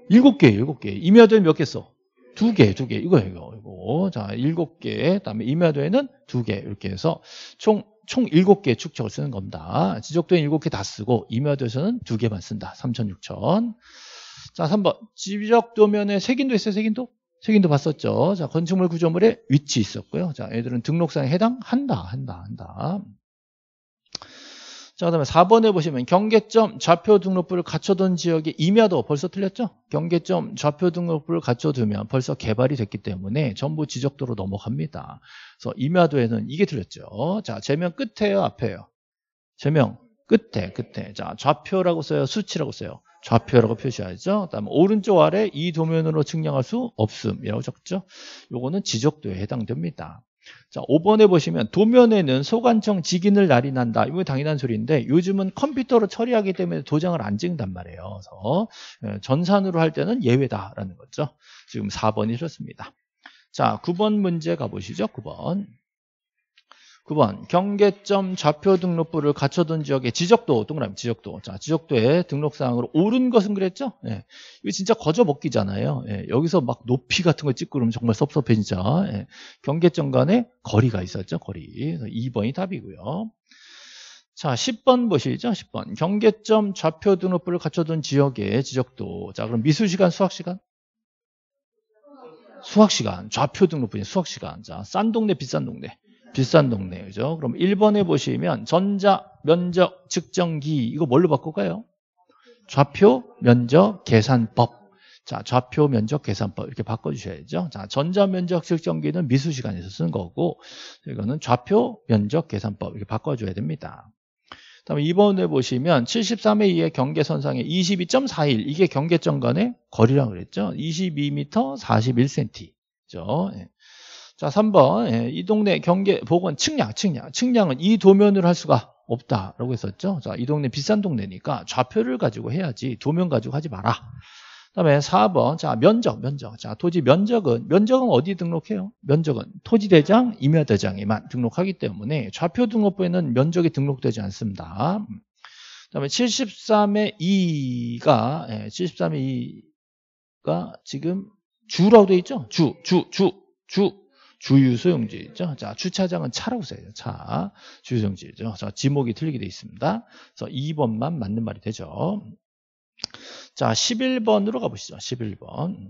일곱 개, 일곱 개. 임야도에 몇개 써? 두 개, 두 개. 이거, 이거, 이거. 자, 일곱 개. 다음에 임야도에는 두 개. 이렇게 해서 총, 총 일곱 개 축척을 쓰는 겁니다. 지적도에 일곱 개 다 쓰고, 임야도에서는 두 개만 쓴다. 3천, 6천. 자, 3번. 지적도면에 색인도 있어요, 색인도? 책인도 봤었죠. 자, 건축물 구조물에 위치 있었고요. 자, 얘들은 등록상에 해당한다, 한다, 한다. 자, 그 다음에 4번에 보시면 경계점 좌표 등록부를 갖춰둔 지역의 임야도 벌써 틀렸죠? 경계점 좌표 등록부를 갖춰두면 벌써 개발이 됐기 때문에 전부 지적도로 넘어갑니다. 그래서 임야도에는 이게 틀렸죠. 자, 제명 끝에요, 앞에요? 제명 끝에, 끝에. 자, 좌표라고 써요, 수치라고 써요. 좌표라고 표시하죠. 그다음 에 오른쪽 아래 이 도면으로 측량할 수 없음이라고 적죠. 요거는 지적도에 해당됩니다. 자, 5번에 보시면 도면에는 소관청 직인을 날인한다. 이거 당연한 소리인데 요즘은 컴퓨터로 처리하기 때문에 도장을 안 찍는단 말이에요. 그래서 예, 전산으로 할 때는 예외다라는 거죠. 지금 4번이 셨습니다 자, 9번 문제 가보시죠. 9번. 9번 경계점 좌표 등록부를 갖춰둔 지역의 지적도 동그라미 지적도 자 지적도의 등록사항으로 옳은 것은 그랬죠 예. 이거 진짜 거저 먹기잖아요 예. 여기서 막 높이 같은 걸 찍고 그러면 정말 섭섭해 진짜 예. 경계점 간에 거리가 있었죠 거리 2번이 답이고요 자 10번 보시죠 10번 경계점 좌표 등록부를 갖춰둔 지역의 지적도 자 그럼 미술시간 수학시간 수학시간 좌표 등록부인 수학시간 자싼 동네 비싼 동네 비싼 동네죠 그럼 1번에 보시면 전자 면적 측정기 이거 뭘로 바꿀까요? 좌표 면적 계산법. 자, 좌표 면적 계산법 이렇게 바꿔 주셔야죠. 자, 전자 면적 측정기는 미수 시간에서 쓴 거고 이거는 좌표 면적 계산법 이렇게 바꿔 줘야 됩니다. 다음에 2번에 보시면 73에 의해 경계선상에 22.41 이게 경계점 간의 거리라고 그랬죠. 22m 41cm. 그죠? 예. 자, 3번. 예, 이 동네 경계 보건 측량, 측량. 측량은 이 도면으로 할 수가 없다라고 했었죠. 자, 이 동네 비싼 동네니까 좌표를 가지고 해야지 도면 가지고 하지 마라. 그다음에 4번. 자, 면적, 면적. 자, 토지 면적은 면적은 어디 등록해요? 면적은 토지 대장, 임야 대장에만 등록하기 때문에 좌표 등록부에는 면적이 등록되지 않습니다. 그다음에 73의 2가 예, 73의 2가 지금 주라고 돼 있죠? 주, 주, 주, 주. 주유소용지죠. 자, 주차장은 차라고 써야죠. 차. 주유소용지죠. 자, 지목이 틀리게 돼 있습니다. 그래서 2번만 맞는 말이 되죠. 자, 11번으로 가보시죠. 11번.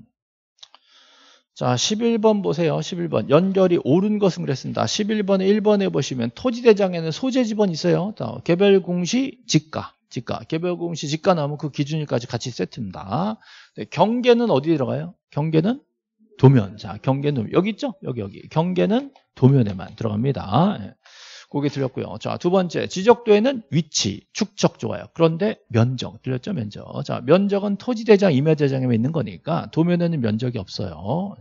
자, 11번 보세요. 11번. 연결이 옳은 것은 그랬습니다. 11번에 1번에 보시면 토지대장에는 소재지번이 있어요. 개별공시 직가. 지가 개별공시 지가 나오면 그 기준일까지 같이 세트입니다. 경계는 어디 들어가요? 경계는 도면. 자, 경계는 도면. 여기 있죠? 여기, 여기. 경계는 도면에만 들어갑니다. 예. 고개 들렸고요. 자, 두 번째. 지적도에는 위치, 축적 좋아요. 그런데 면적. 들렸죠? 면적. 자, 면적은 토지대장, 임야대장에 있는 거니까 도면에는 면적이 없어요.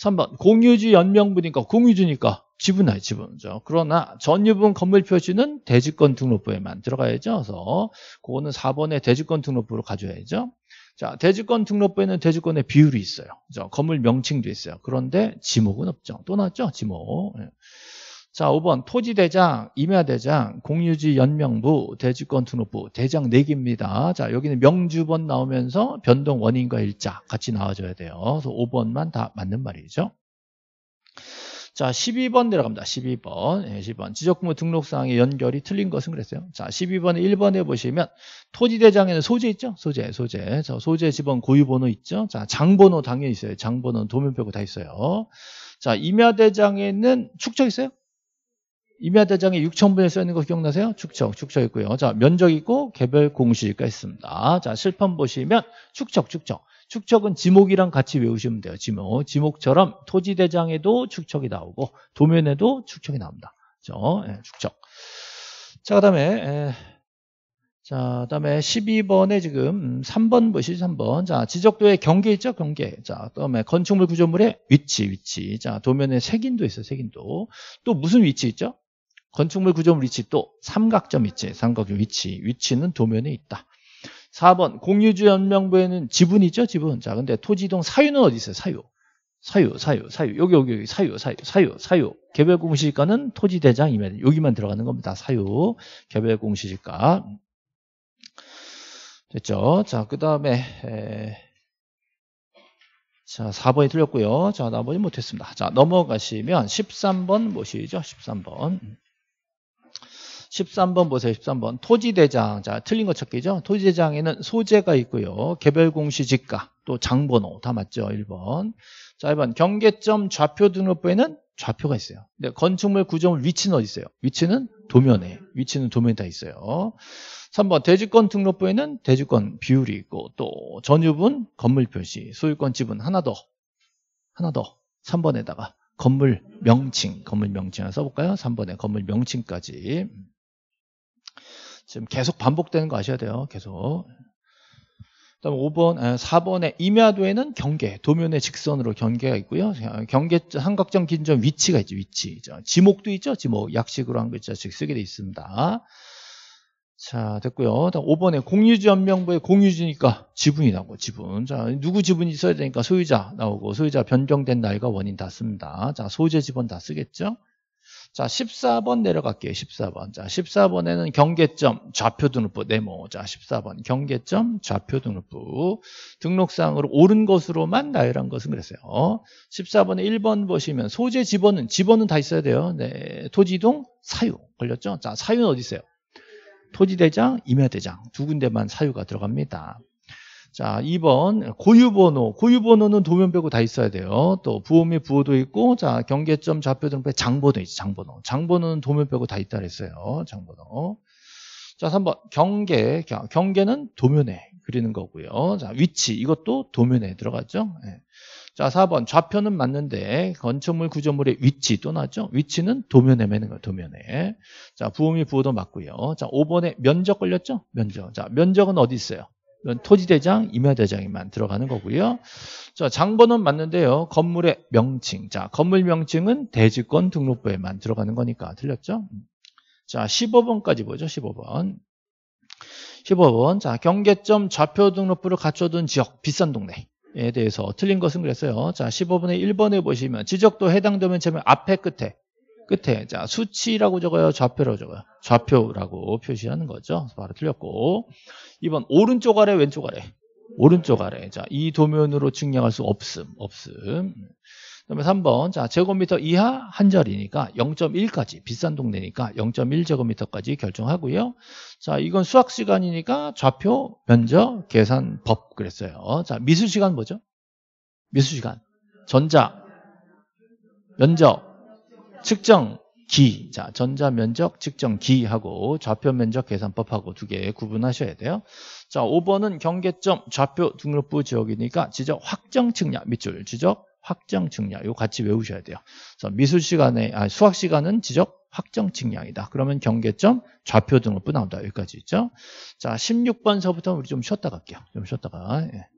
3번. 공유지 연명부니까 공유지니까 지분할 지분이죠. 그러나 전유분 건물 표시는 대지권 등록부에만 들어가야죠. 그래서 그거는 4번의 대지권 등록부로 가져야죠. 자, 대주권 등록부에는 대주권의 비율이 있어요. 그죠? 건물 명칭도 있어요. 그런데 지목은 없죠. 또 나왔죠? 지목. 예. 자, 5번 토지대장, 임야대장, 공유지 연명부, 대주권 등록부, 대장 4개입니다. 자, 여기는 명주번 나오면서 변동 원인과 일자 같이 나와줘야 돼요. 그래서 5번만 다 맞는 말이죠. 자, 12번 내려갑니다. 12번. 예, 12번. 지적부모 등록사항의 연결이 틀린 것은 그랬어요. 자, 1 2번 1번에 보시면 토지대장에는 소재 있죠? 소재, 소재. 자, 소재 지번 고유번호 있죠? 자, 장번호 당연히 있어요. 장번호는 도면 빼고 다 있어요. 자, 임야대장에는 축적 있어요? 임야대장에 6천분에 써 있는 거 기억나세요? 축척, 축척 있고요. 자, 면적 있고 개별 공시지가 있습니다. 자, 실판 보시면 축척, 축척. 축척은 지목이랑 같이 외우시면 돼요. 지목. 어, 지목처럼 토지대장에도 축척이 나오고 도면에도 축척이 나옵니다. 그죠 예, 축척. 자, 그다음에 에, 예. 자, 그다음에 12번에 지금 3번 음, 보시죠. 3번. 자, 지적도의 경계 있죠? 경계. 자, 그다음에 건축물 구조물의 위치, 위치. 자, 도면에 색인도 있어요. 색인도. 또 무슨 위치 있죠? 건축물 구조물 위치 또 삼각점 위치, 삼각점 위치, 위치는 도면에 있다. 4번 공유주 연명부에는 지분이 있죠 지분 자 근데 토지동 사유는 어디 있어요 사유 사유 사유 사유 여기 여기 여기 사유 사유 사유 사유 개별공시지가는 토지대장이면 여기만 들어가는 겁니다 사유 개별공시지가 됐죠 자그 다음에 자 4번이 틀렸고요 자 나머지 못했습니다 자 넘어가시면 13번 보시죠 13번 13번 보세요. 13번. 토지대장. 자, 틀린 거 찾기죠. 토지대장에는 소재가 있고요. 개별공시지가, 또 장번호 다 맞죠. 1번. 자, 2번. 경계점 좌표 등록부에는 좌표가 있어요. 근데 네, 건축물 구조물 위치는 어디 있어요? 위치는 도면에. 위치는 도면에 다 있어요. 3번 대주권 등록부에는 대주권 비율이 있고 또 전유분 건물 표시, 소유권 지분 하나 더. 하나 더. 3번에다가 건물 명칭, 건물 명칭 을 써볼까요? 3번에 건물 명칭까지. 지금 계속 반복되는 거 아셔야 돼요. 계속. 그다음 5번, 4번에 아, 임야도에는 경계, 도면의 직선으로 경계가 있고요. 경계 삼각정 긴점 위치가 있죠. 위치. 지목도 있죠. 지목. 약식으로 한 글자씩 쓰게 돼 있습니다. 자, 됐고요. 다음 5번에 공유지 연명부에 공유지니까 지분이 나오고 지분. 자, 누구 지분이 있어야 되니까 소유자 나오고 소유자 변경된 날과 원인 다 씁니다. 자, 소재 지분 다 쓰겠죠. 자, 14번 내려갈게요. 14번. 자, 14번에는 경계점, 좌표 등록부 네모. 자, 14번. 경계점, 좌표 등록부. 등록상으로 옳은 것으로만 나열한 것은 그랬어요. 14번에 1번 보시면 소재 지번은 지번은 다 있어야 돼요. 네. 토지동, 사유. 걸렸죠? 자, 사유는 어디 있어요? 토지대장, 임야대장 두 군데만 사유가 들어갑니다. 자, 2번 고유번호. 고유번호는 도면 빼고 다 있어야 돼요. 또 부호미 부호도 있고, 자 경계점 좌표 등배 장번호 있지. 장번호. 장번호는 도면 빼고 다 있다 그랬어요. 장번호. 자, 3번 경계. 경계는 도면에 그리는 거고요. 자, 위치 이것도 도면에 들어갔죠. 네. 자, 4번 좌표는 맞는데 건축물 구조물의 위치 또 나죠. 위치는 도면에 매는 거예요. 도면에. 자, 부호미 부호도 맞고요. 자, 5번에 면적 걸렸죠? 면적. 자, 면적은 어디 있어요? 토지대장, 임야대장이만 들어가는 거고요. 자, 장본은 맞는데요. 건물의 명칭. 자, 건물 명칭은 대지권 등록부에만 들어가는 거니까 틀렸죠? 자, 15번까지 보죠. 15번. 15번. 자, 경계점 좌표 등록부를 갖춰둔 지역, 비싼 동네. 에 대해서 틀린 것은 그랬어요. 자, 15분의 1번에 보시면 지적도 해당되면 제면 앞에 끝에 끝에 자 수치라고 적어요 좌표라고 적어요 좌표라고 표시하는 거죠 바로 틀렸고 2번 오른쪽 아래 왼쪽 아래 오른쪽 아래 자이 도면으로 측량할 수 없음 없음 그다음에 3번 자 제곱미터 이하 한 자리니까 0.1까지 비싼 동네니까 0.1 제곱미터까지 결정하고요 자 이건 수학 시간이니까 좌표 면적 계산법 그랬어요 자 미술 시간 뭐죠 미술 시간 전자 면적 측정기, 자 전자면적 측정기하고 좌표면적 계산법하고 두 개 구분하셔야 돼요. 자 5번은 경계점 좌표 등록부 지역이니까 지적 확정 측량 밑줄 지적 확정 측량 이거 같이 외우셔야 돼요. 그래서 미술 시간에 아 수학 시간은 지적 확정 측량이다. 그러면 경계점 좌표 등록부 나온다. 여기까지 있죠. 자 16번서부터 우리 좀 쉬었다 갈게요. 좀 쉬었다가 예.